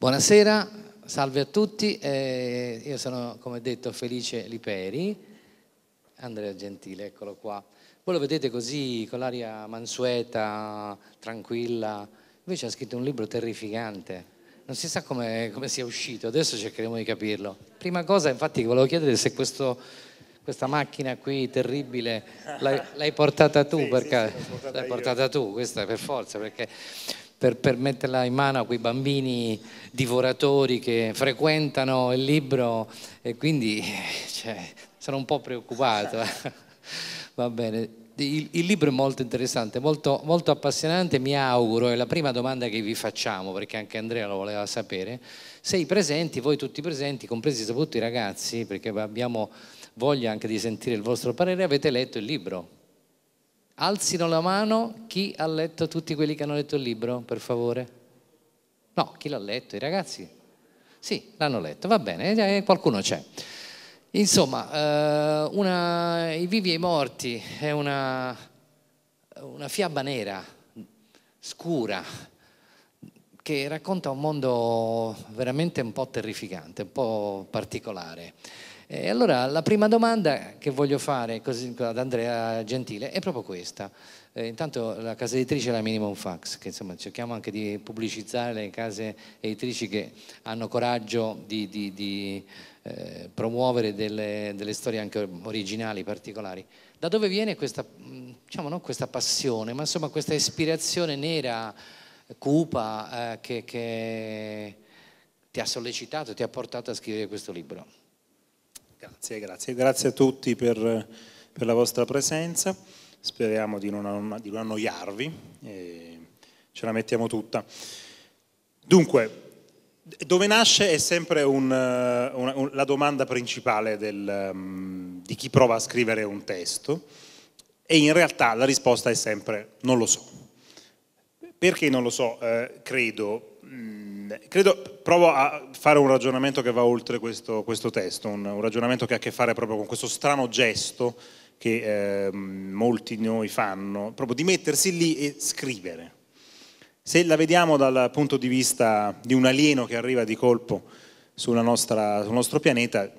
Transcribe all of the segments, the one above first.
Buonasera, salve a tutti, eh, io sono come detto Felice Liperi, Andrea Gentile, eccolo qua. Voi lo vedete così con l'aria mansueta, tranquilla, invece ha scritto un libro terrificante, non si sa come, come sia uscito, adesso cercheremo di capirlo. Prima cosa infatti volevo chiedere se questo, questa macchina qui terribile l'hai, l'hai portata tu, sì, perché sì, sì, portata l'hai io. portata tu, questa per forza, perché per metterla in mano a quei bambini divoratori che frequentano il libro e quindi cioè, sono un po' preoccupato. Va bene. Il, il, libro è molto interessante, molto, molto appassionante, mi auguro, è la prima domanda che vi facciamo, perché anche Andrea lo voleva sapere, se i presenti, voi tutti presenti, compresi soprattutto i ragazzi, perché abbiamo voglia anche di sentire il vostro parere, avete letto il libro. Alzino la mano chi ha letto tutti quelli che hanno letto il libro, per favore. No, chi l'ha letto? I ragazzi? Sì, l'hanno letto, va bene, eh, qualcuno c'è. Insomma, eh, una, I vivi e i morti è una, una fiaba nera, scura, che racconta un mondo veramente un po' terrificante, un po' particolare. E allora la prima domanda che voglio fare così, ad Andrea Gentile è proprio questa. Eh, intanto la casa editrice è la Minimum Fax, che insomma cerchiamo anche di pubblicizzare le case editrici che hanno coraggio di, di, di eh, promuovere delle, delle, storie anche originali, particolari. Da dove viene questa, diciamo, non questa passione, ma insomma questa ispirazione nera, cupa, eh, che, che ti ha sollecitato, ti ha portato a scrivere questo libro? Grazie, grazie. Grazie a tutti per, per la vostra presenza. Speriamo di non, di non annoiarvi. ce la mettiamo tutta. Dunque, dove nasce è sempre un, eh, un, un, la domanda principale del, um, di chi prova a scrivere un testo e in realtà la risposta è sempre non lo so. Perché non lo so? Eh, credo, mh, mm, credo provo a fare un ragionamento che va oltre questo, questo testo, un, un, ragionamento che ha a che fare proprio con questo strano gesto che eh, molti di noi fanno, proprio di mettersi lì e scrivere. Se la vediamo dal punto di vista di un alieno che arriva di colpo nostra, sul nostro pianeta,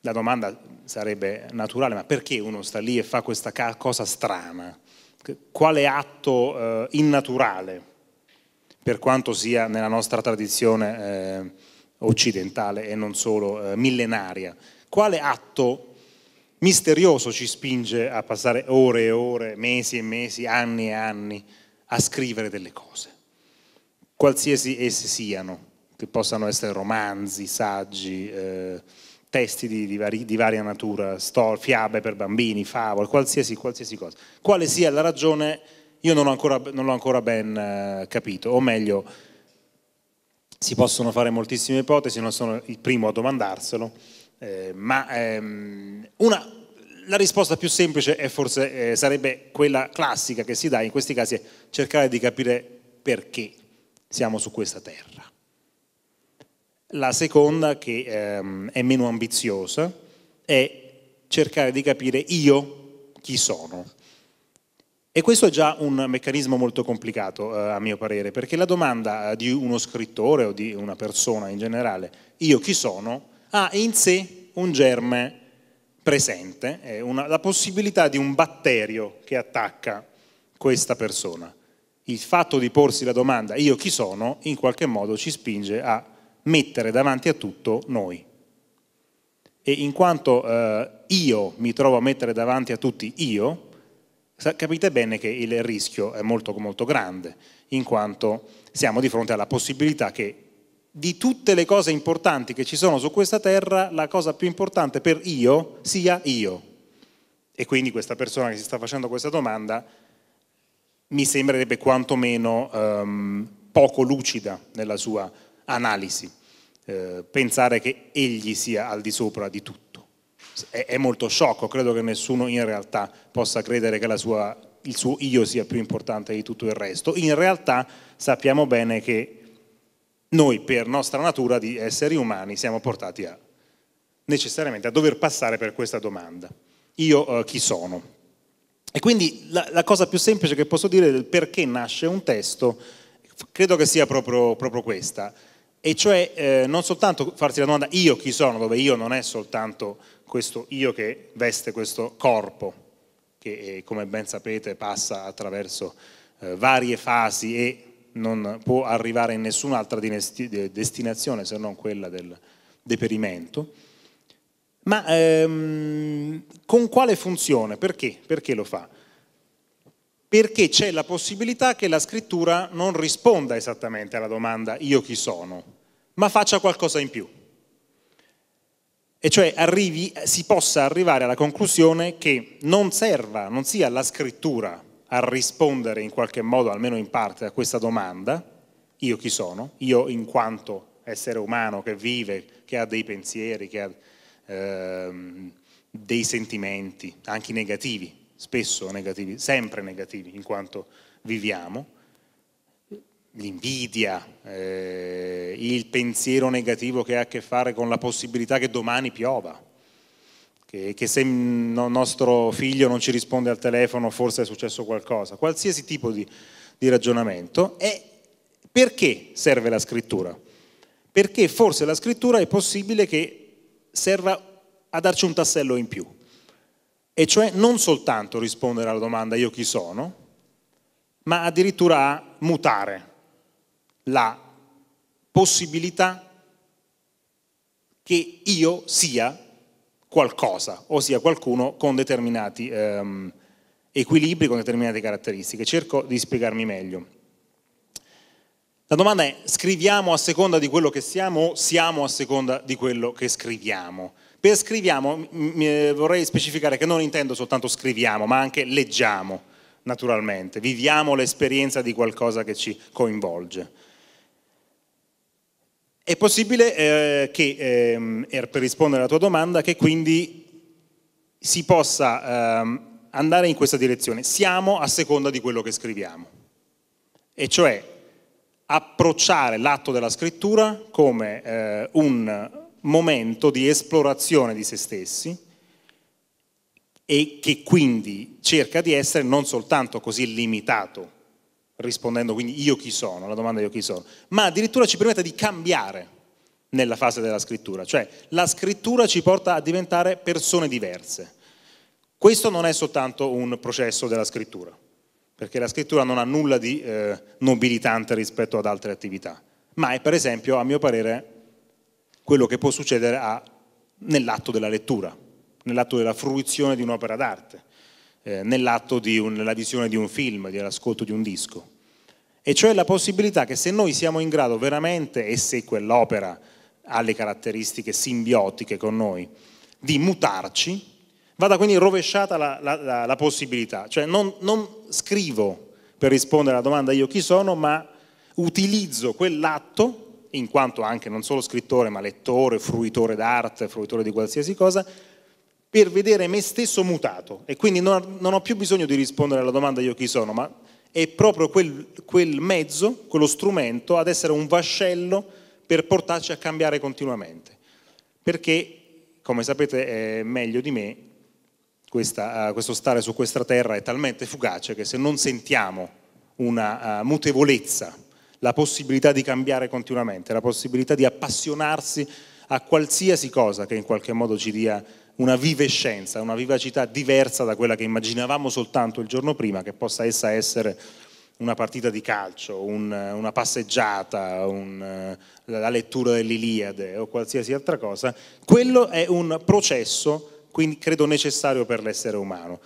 la domanda sarebbe naturale, ma perché uno sta lì e fa questa cosa strana? Quale atto eh, innaturale per quanto sia nella nostra tradizione eh, occidentale e non solo eh, millenaria. Quale atto misterioso ci spinge a passare ore e ore, mesi e mesi, anni e anni a scrivere delle cose, qualsiasi esse siano, che possano essere romanzi, saggi, eh, testi di, di, vari, di, varia natura, stor- fiabe per bambini, favole, qualsiasi, qualsiasi cosa. Quale sia la ragione io non, ancora, non l'ho ancora ben eh, capito, o meglio, si possono fare moltissime ipotesi, non sono il primo a domandarselo, eh, ma ehm, una, la risposta più semplice forse, eh, sarebbe quella classica che si dà in questi casi, è cercare di capire perché siamo su questa terra. La seconda, che ehm, è meno ambiziosa, è cercare di capire io chi sono. E questo è già un meccanismo molto complicato, eh, a mio parere, perché la domanda eh, di uno scrittore o di una persona in generale, io chi sono, ha in sé un germe presente, una, la possibilità di un batterio che attacca questa persona. Il fatto di porsi la domanda io chi sono, in qualche modo ci spinge a mettere davanti a tutto noi. E in quanto eh, io mi trovo a mettere davanti a tutti io, capite bene che il rischio è molto, molto grande, in quanto siamo di fronte alla possibilità che di tutte le cose importanti che ci sono su questa terra, la cosa più importante per io sia io. E quindi questa persona che si sta facendo questa domanda mi sembrerebbe quantomeno um, poco lucida nella sua analisi, eh, pensare che egli sia al di sopra di tutto è, molto sciocco, credo che nessuno in realtà possa credere che la sua il suo io sia più importante di tutto il resto. In realtà sappiamo bene che noi, per nostra natura di esseri umani, siamo portati a, necessariamente a dover passare per questa domanda. Io eh, chi sono? E quindi la, la, cosa più semplice che posso dire del perché nasce un testo, credo che sia proprio, proprio questa e cioè eh, non soltanto farsi la domanda io chi sono, dove io non è soltanto questo io che veste questo corpo, che eh, come ben sapete passa attraverso eh, varie fasi e non può arrivare in nessun'altra destinazione se non quella del deperimento. Ma ehm, con quale funzione? Perché? Perché lo fa? perché c'è la possibilità che la scrittura non risponda esattamente alla domanda io chi sono, ma faccia qualcosa in più. E cioè arrivi, si possa arrivare alla conclusione che non serva, non sia la scrittura a rispondere in qualche modo, almeno in parte, a questa domanda, io chi sono, io in quanto essere umano che vive, che ha dei pensieri, che ha ehm, dei sentimenti, anche negativi, spesso negativi, sempre negativi in quanto viviamo, l'invidia, eh, il pensiero negativo che ha a che fare con la possibilità che domani piova, che, che se il nostro figlio non ci risponde al telefono forse è successo qualcosa, qualsiasi tipo di, di ragionamento. E perché serve la scrittura? Perché forse la scrittura è possibile che serva a darci un tassello in più e cioè non soltanto rispondere alla domanda io chi sono, ma addirittura a mutare la possibilità che io sia qualcosa, ossia qualcuno con determinati ehm, equilibri, con determinate caratteristiche. Cerco di spiegarmi meglio. La domanda è, scriviamo a seconda di quello che siamo o siamo a seconda di quello che scriviamo? Per scriviamo eh, vorrei specificare che non intendo soltanto scriviamo, ma anche leggiamo, naturalmente, viviamo l'esperienza di qualcosa che ci coinvolge. È possibile eh, che, eh, per rispondere alla tua domanda, che quindi si possa eh, andare in questa direzione. Siamo a seconda di quello che scriviamo. E cioè approcciare l'atto della scrittura come eh, un momento di esplorazione di se stessi e che quindi cerca di essere non soltanto così limitato, rispondendo quindi io chi sono, la domanda io chi sono, ma addirittura ci permette di cambiare nella fase della scrittura, cioè la scrittura ci porta a diventare persone diverse. Questo non è soltanto un processo della scrittura, perché la scrittura non ha nulla di eh, nobilitante rispetto ad altre attività, ma è per esempio, a mio parere, quello che può succedere nell'atto della lettura, nell'atto della fruizione di un'opera d'arte, eh, nell'atto della visione di un film, dell'ascolto di un disco. E cioè la possibilità che se noi siamo in grado veramente, e se quell'opera ha le caratteristiche simbiotiche con noi, di mutarci, vada quindi rovesciata la, la, la, la possibilità. Cioè non, non scrivo per rispondere alla domanda io chi sono, ma utilizzo quell'atto in quanto anche non solo scrittore, ma lettore, fruitore d'arte, fruitore di qualsiasi cosa, per vedere me stesso mutato. E quindi non, non ho più bisogno di rispondere alla domanda io chi sono, ma è proprio quel, quel mezzo, quello strumento ad essere un vascello per portarci a cambiare continuamente. Perché, come sapete eh, meglio di me, questa, uh, questo stare su questa terra è talmente fugace che se non sentiamo una uh, mutevolezza la possibilità di cambiare continuamente, la possibilità di appassionarsi a qualsiasi cosa che in qualche modo ci dia una vivescenza, una vivacità diversa da quella che immaginavamo soltanto il giorno prima, che possa essa essere una partita di calcio, un, una passeggiata, un, eh, la lettura dell'Iliade o qualsiasi altra cosa, quello è un processo quindi, credo necessario per l'essere umano.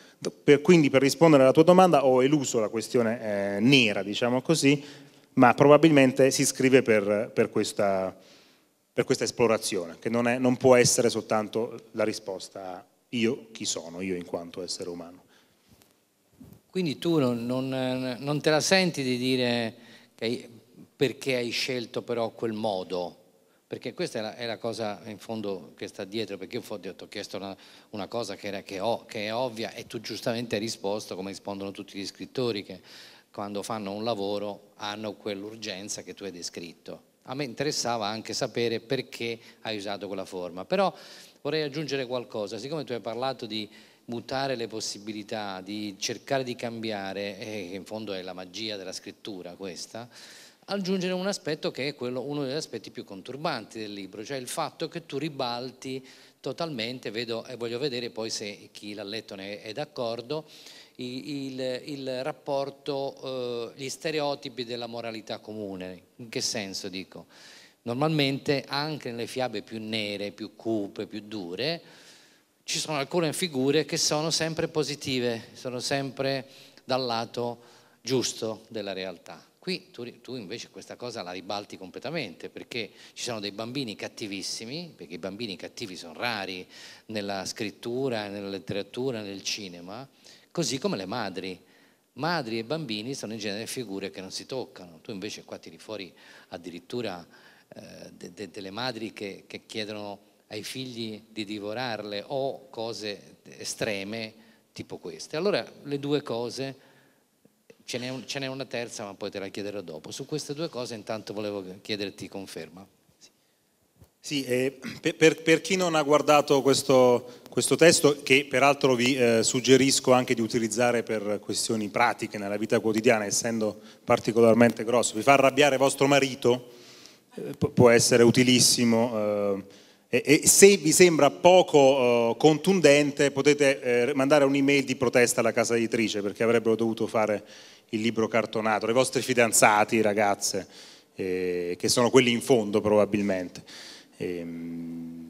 Per, quindi per rispondere alla tua domanda ho eluso la questione eh, nera, diciamo così, ma probabilmente si scrive per, per, questa, per questa, esplorazione, che non, è, non può essere soltanto la risposta a io chi sono, io in quanto essere umano. Quindi tu non, non, non, te la senti di dire che, perché hai scelto però quel modo? Perché questa è la, è la cosa in fondo che sta dietro, perché io ti ho chiesto una, una cosa che, era, che, ho, che, è ovvia e tu giustamente hai risposto come rispondono tutti gli scrittori che quando fanno un lavoro hanno quell'urgenza che tu hai descritto. A me interessava anche sapere perché hai usato quella forma, però vorrei aggiungere qualcosa, siccome tu hai parlato di mutare le possibilità, di cercare di cambiare, eh, e in fondo è la magia della scrittura questa, aggiungere un aspetto che è quello, uno degli aspetti più conturbanti del libro, cioè il fatto che tu ribalti totalmente, vedo, e eh, voglio vedere poi se chi l'ha letto ne è d'accordo, il, il, il, rapporto, eh, gli stereotipi della moralità comune. In che senso dico? Normalmente anche nelle fiabe più nere, più cupe, più dure, ci sono alcune figure che sono sempre positive, sono sempre dal lato giusto della realtà. Qui tu, tu, invece questa cosa la ribalti completamente perché ci sono dei bambini cattivissimi, perché i bambini cattivi sono rari nella scrittura, nella letteratura, nel cinema, così come le madri. Madri e bambini sono in genere figure che non si toccano, tu invece qua tiri fuori addirittura eh, de, de, delle madri che, che chiedono ai figli di divorarle o cose estreme tipo queste. Allora le due cose Ce n'è, un, ce n'è, una terza, ma poi te la chiederò dopo. Su queste due cose intanto volevo chiederti conferma. Sì, eh, per, per, per, chi non ha guardato questo, questo testo, che peraltro vi eh, suggerisco anche di utilizzare per questioni pratiche nella vita quotidiana, essendo particolarmente grosso, vi fa arrabbiare vostro marito, eh, può essere utilissimo. Eh, e, e, se vi sembra poco eh, contundente potete eh, mandare un'email di protesta alla casa editrice perché avrebbero dovuto fare il libro cartonato, le vostre fidanzati, ragazze, eh, che sono quelli in fondo probabilmente. E, ehm,